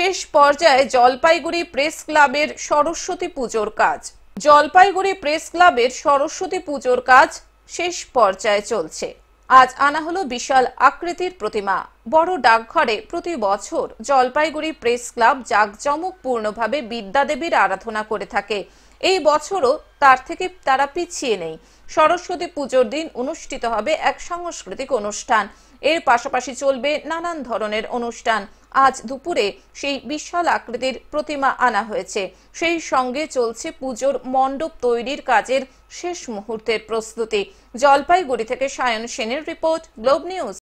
শেষ পর্যায়ে জলপাইগুড়ি প্রেস ক্লাবের সরস্বতী পুজোর কাজ জলপাইগুড়ি প্রেস ক্লাবের সরস্বতী পুজোর কাজ শেষ পর্যায়ে চলছে আজ আনা হলো বিশাল আকৃতির প্রতিমা বড় ডাকঘরে প্রতি বছর জলপাইগুড়ি প্রেস ক্লাব জাঁকজমকপূর্ণভাবে বিদ্যাদেবীর আরাধনা করে থাকে এই বছরও তার থেকে তারা পিছিয়ে নেই সরস্বতী পুজোর দিন অনুষ্ঠিত হবে এক সাংস্কৃতিক অনুষ্ঠান এর পাশাপাশি চলবে নানান ধরনের অনুষ্ঠান আজ দুপুরে সেই বিশাল আকৃতির প্রতিমা আনা হয়েছে সেই সঙ্গে চলছে পুজোর মণ্ডপ তৈরির কাজের শেষ মুহূর্তের প্রস্তুতি জলপাইগুড়ি থেকে সায়ন সেনের রিপোর্ট গ্লোব নিউজ